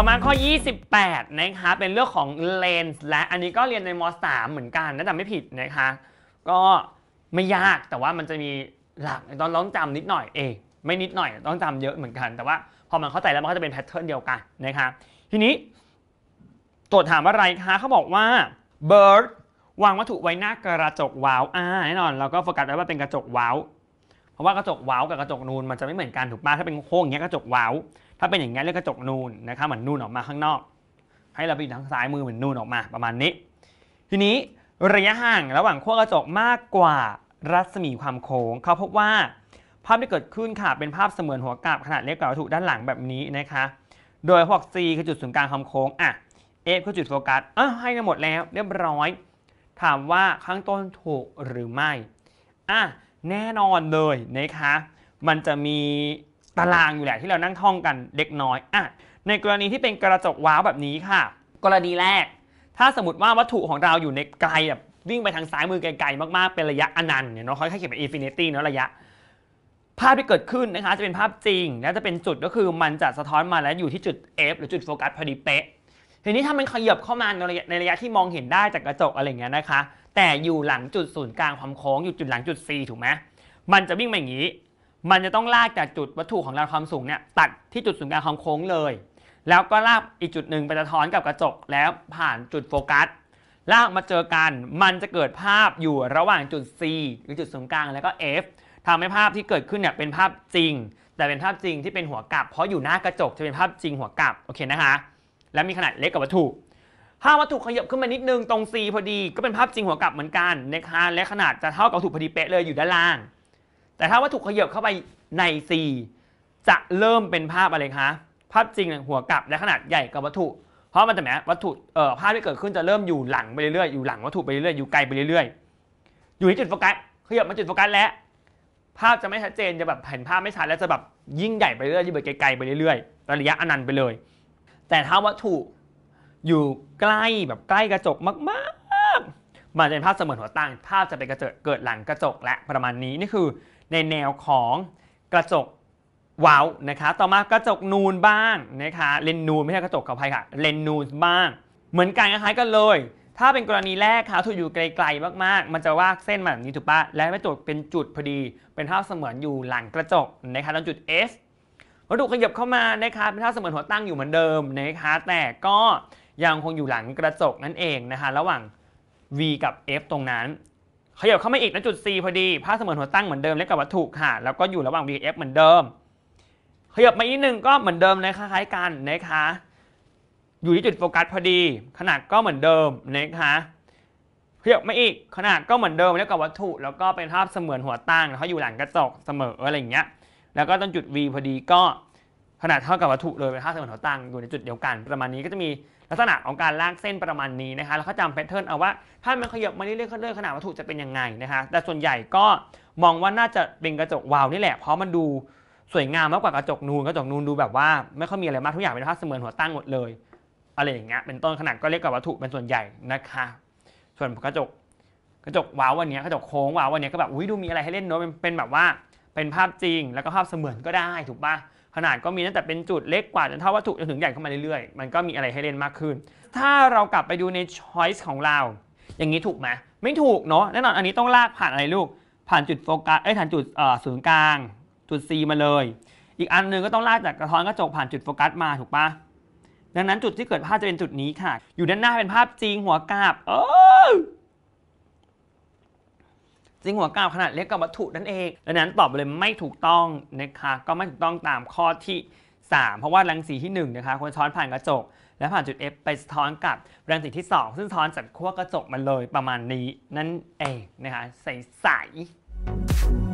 ต่อมาข้อ 28 นะคะเป็นเรื่องของเลนส์และ อันนี้ก็เรียนในม .3 เหมือนกันน่าจะไม่ผิดนะคะ ก็ไม่ยากแต่ว่ามันจะมีหลักตอนร้องจำนิดหน่อยเอง ไม่นิดหน่อยต้องจำเยอะเหมือนกัน แต่ว่าพอมันเข้าใจแล้วมันก็จะเป็นแพทเทิร์นเดียวกันนะคะทีนี้ตรวจถามอะไรคะ เขาบอกว่า bird วางวัตถุไว้หน้ากระจกว้าวอ่าแน่นอนเราก็โฟกัสไว้ว่าเป็นกระจกว้าวเพราะว่ากระจกว้าวกับกระจกนูนมันจะไม่เหมือนกันถูกป่ะถ้าเป็นโค้งอย่างเงี้ยกระจกว้าวถ้าเป็นอย่างเงี้ยเรียกกระจกนูนนะครับเหมือนนูนออกมาข้างนอก ให้เราไปอยู่ทางซ้ายมือเหมือนนูนออกมาประมาณนี้ ทีนี้ระยะห่างระหว่างขั้วกระจกมากกว่ารัศมีความโค้งเขาพบว่า ภาพที่เกิดขึ้นค่ะเป็นภาพเสมือนหัวกาบขนาดเล็กกว่าวัตถุด้านหลังแบบนี้นะคะโดยัวก C คือจุดศูนย์กลางความโค้งอ่ะ F คือจุดโฟกัสอ่ะให้กันหมดแล้วเรียบร้อย ถามว่าข้างต้นถูกหรือไม่อ่ะแน่นอนเลยนะคะมันจะมีตารางอยู่แหละที่เรานั่งท่องกันเด็กน้อยอ่ะในกรณีที่เป็นกระจกว้าวแบบนี้ค่ะ กรณีแรก ถ้าสมมติว่าวัตถุของเราอยู่ในไกลแบบวิ่งไปทางซ้ายมือไกลๆมากๆเป็นระยะอนันต์เนเนาะเขาแค่เขียนเป็นอินฟินิตี้เนาะระยะภาพที่เกิดขึ้นนะคะจะเป็นภาพจริงและจะเป็นจุดก็คือมันจะสะท้อนมาแล้วอยู่ที่จุด F หรือจุดโฟกัสพอดีเป๊ะทีนี้ถ้ามันขยับเข้ามาในระยะที่มองเห็นได้จากกระจกอะไรเงี้ยนะคะแต่อยู่หลังจุดศูนย์กลางความโค้งอยู่จุดหลังจุด C ถูกไหมมันจะวิ่งมาอย่างนี้ มันจะต้องลากจากจุดวัตถุของเราความสูงเนี่ยตัดที่จุดศูนย์กลางความโค้งเลย แล้วก็ลากอีกจุดหนึ่งไปสะท้อนกับกระจกแล้วผ่านจุดโฟกัสลากมาเจอกันมันจะเกิดภาพอยู่ระหว่างจุด C หรือจุดศูนย์กลางแล้วก็ F ทำให้ภาพที่เกิดขึ้นเนี่ยเป็นภาพจริง แต่เป็นภาพจริงที่เป็นหัวกลับ เพราะอยู่หน้ากระจกจะเป็นภาพจริงหัวกลับโอเคนะคะและมีขนาดเล็กกว่าวัตถุ ถ้าวัตถุขยับขึ้นมานิดนึงตรง C พอดีก็เป็นภาพจริงหัวกลับเหมือนกันนะคะและขนาดจะเท่ากับวัตถุพอดีเป๊ะเลยอยู่ด้านล่าง แต่ถ้าวัตถุขยับเข้าไปใน C จะเริ่มเป็นภาพอะไรคะภาพจริงหัวกลับและขนาดใหญ่กว่าวัตถุ เพราะมันจะหมายวัตถุเอ่อภาพที่เกิดขึ้นจะเริ่มอยู่หลังไปเรื่อยๆอยู่หลังวัตถุไปเรื่อยๆ อยู่ไกลไปเรื่อยๆอยู่ที่จุดโฟกัสขยับมาจุดโฟกัสแล้วภาพจะไม่ชัดเจนจะแบบเห็นภาพไม่ชัดแล้วจะแบบยิ่งใหญ่ไปเรื่อยยิ่งไปไกลๆไปเรื่อยๆระยะอนันต์ไปเลยแต่ถ้าวัตถุอยู่ใกล้แบบใกล้กระจกมากๆ มันจะเป็นภาพเสมือนหัวตั้งภาพจะเป็นกระจกเกิดหลังกระจกและประมาณนี้นี่คือในแนวของกระจกว้าวนะคะต่อมากระจกนูนบ้างนะคะเลนนูนไม่ใช่กระจกกอบภัยค่ะเลนนูนบ้าง เหมือนกันคล้ายกันเลย ถ้าเป็นกรณีแรกค่ะถูกอยู่ไกลๆมาก ๆ มันจะวาดเส้นมาแบบนี้ถูกปะและไม่จดเป็นจุดพอดี เป็นภาพเสมือนอยู่หลังกระจกนะคะตรงจุด S วัตถุขยับเข้ามานะคะเป็นท่าเสมือนหัวตั้งอยู่เหมือนเดิมนะคะแต่ก็ยังคงอยู่หลังกระจกนั่นเองนะคะระหว่าง V กับ F ตรงนั้น ขยับเข้ามาอีกณจุด C พอดี ภาาเสมือนหัวตั้งเหมือนเดิมเล็กกับวัตถุค่ะแล้วก็อยู่ระหว่าง V F เหมือนเดิม ขยับมาอีกหนึ่งก็เหมือนเดิมเลยคล้ายกันนะคะอยู่ที่จุดโฟกัสพอดี ขนาดก็เหมือนเดิมนะคะขยับมาอีกขนาดก็เหมือนเดิมเล็กกับวัตถุ แล้วก็เป็นภาพเสมือนหัวตั้งแล้วเขาอยู่หลังกระจกเสมออะไรอย่างเงี้ยแล้วก็ต้นจุด V พอดีก็ขนาดเท่ากับวัตถุเลยเป็นค่าสมอนหัวตั้งอยู่ในจุดเดียวกัน ประมาณนี้ก็จะมีลักษณะของการลากเส้นประมาณนี้นะคะแล้วก็จำแพทเทิร์นเอาว่าถ้ามันขยับมาเรื่อยๆขนาดวัตถุจะเป็นยังไงนะคะแต่ส่วนใหญ่ก็มองว่าน่าจะเป็นกระจกวาวนี่แหละเพราะมันดูสวยงามมากกว่ากระจกนูนกระจกนูนดูแบบว่าไม่ค่อยมีอะไรมากทุกอย่างเป็น่าเสมือนหัวตั้งหมดเลยอะไรอย่างเงี้ยเป็นต้นขนาดก็เรียกกับวัตถุเป็นส่วนใหญ่นะคะ ส่วนกระจกกระจกวาววันนี้กระจกโค้งวาววันนี้ก็แบบอุ้ยดูมีอะไรให้เล่นเนาะเป็นแบบว่าเป็นภาพจริงแล้วก็ภาพเสมือนก็ได้ ถูกปะขนาดก็มีตั้งแต่เป็นจุดเล็กกว่าจนเท่าวัตถุจนถึงใหญ่เข้ามาเรื่อยๆมันก็มีอะไรให้เล่นมากขึ้น ถ้าเรากลับไปดูใน choice ของเรา อย่างนี้ถูกไหมไม่ถูกเนาะแน่นอนอันนี้ต้องลากผ่านอะไรลูกผ่านจุดโฟกัสเอ้ยผ่านจุดศูนย์กลาง จุด C มาเลย อีกอันหนึ่งก็ต้องลากจากกระท้อนกระจกผ่านจุดโฟกัสมาถูกปะดังนั้นจุดที่เกิดภาพจะเป็นจุดนี้ค่ะ อยู่ด้านหน้าเป็นภาพจริงหัวกาบเออจริงหัวกล่าวขนาดเล็กกับวัตถุนั่นเอง ดังนั้นตอบเลยไม่ถูกต้องนะคะ ก็ไม่ถูกต้องตามข้อที่ 3 เพราะว่ารังสีที่1นะคะควรช้อนผ่านกระจก และผ่านจุด F ไปสะท้อนกับรังสีที่ 2 ซึ่งท้อนจากขั้วกระจกมันเลยประมาณนี้ นั่นเองนะคะใสๆ